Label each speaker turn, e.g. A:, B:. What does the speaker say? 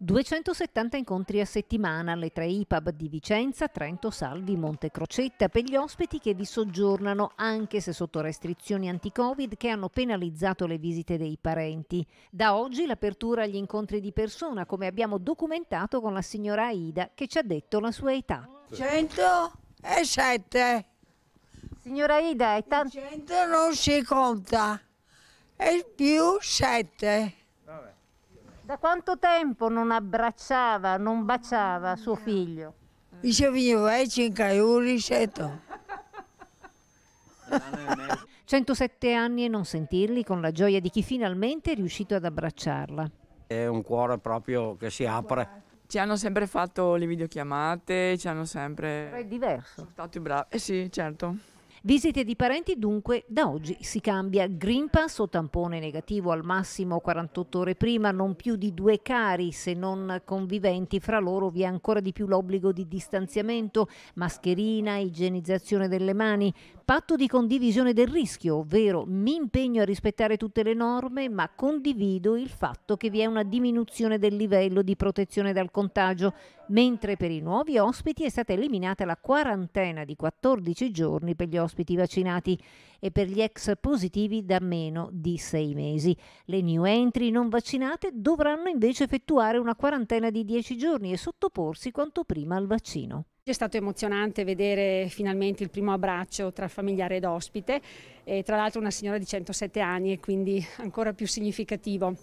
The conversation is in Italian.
A: 270 incontri a settimana alle tre IPAB di Vicenza, Trento, Salvi, Montecrocetta per gli ospiti che vi soggiornano anche se sotto restrizioni anti-Covid che hanno penalizzato le visite dei parenti. Da oggi l'apertura agli incontri di persona, come abbiamo documentato con la signora Aida che ci ha detto la sua età. 107. Signora Aida, è tanto. 100 non si conta, è più 7. Da quanto tempo non abbracciava, non baciava suo figlio? Dice mio vai, cincaiuri, ricetto. 107 anni e non sentirli con la gioia di chi finalmente è riuscito ad abbracciarla.
B: È un cuore proprio che si apre. Ci hanno sempre fatto le videochiamate, ci hanno sempre... È
A: diverso. Sono stati bravi, eh sì, certo. Visite di parenti dunque da oggi si cambia Green Pass o tampone negativo al massimo 48 ore prima, non più di due cari se non conviventi, fra loro vi è ancora di più l'obbligo di distanziamento, mascherina, igienizzazione delle mani, patto di condivisione del rischio, ovvero mi impegno a rispettare tutte le norme, ma condivido il fatto che vi è una diminuzione del livello di protezione dal contagio, mentre per i nuovi ospiti è stata eliminata la quarantena di 14 giorni per gli ospiti vaccinati e per gli ex positivi da meno di 6 mesi. Le new entry non vaccinate dovranno invece effettuare una quarantena di 10 giorni e sottoporsi quanto prima al vaccino.
B: È stato emozionante vedere finalmente il primo abbraccio tra familiare ed ospite, e tra l'altro una signora di 107 anni e quindi ancora più significativo.